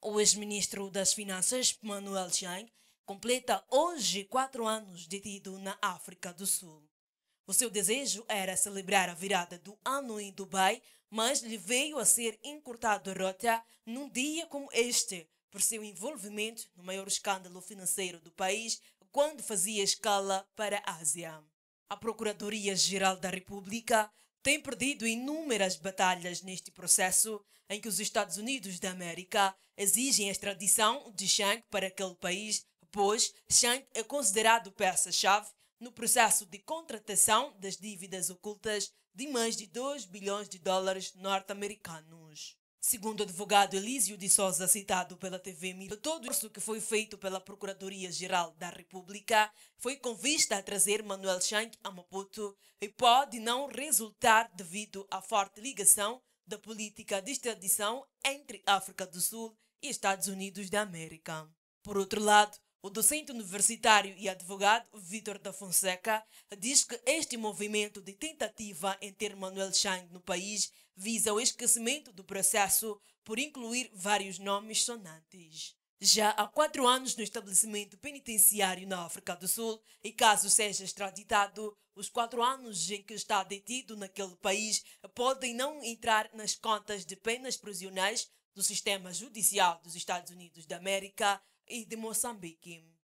O ex-ministro das Finanças, Manuel Chiang completa hoje quatro anos detido na África do Sul. O seu desejo era celebrar a virada do ano em Dubai, mas lhe veio a ser encurtado a rota num dia como este, por seu envolvimento no maior escândalo financeiro do país quando fazia escala para a Ásia. A Procuradoria-Geral da República tem perdido inúmeras batalhas neste processo em que os Estados Unidos da América exigem a extradição de Chang para aquele país, pois Chang é considerado peça-chave no processo de contratação das dívidas ocultas de mais de 2 bilhões de dólares norte-americanos. Segundo o advogado Elísio de Souza, citado pela TV Mito, todo o esforço que foi feito pela Procuradoria-Geral da República foi com vista a trazer Manuel Chang a Maputo e pode não resultar devido à forte ligação da política de extradição entre África do Sul e Estados Unidos da América. Por outro lado, o docente universitário e advogado Vitor da Fonseca diz que este movimento de tentativa em ter Manuel Chang no país visa o esquecimento do processo por incluir vários nomes sonantes. Já há quatro anos no estabelecimento penitenciário na África do Sul, e caso seja extraditado, os quatro anos em que está detido naquele país podem não entrar nas contas de penas prisionais do sistema judicial dos Estados Unidos da América e de Moçambique.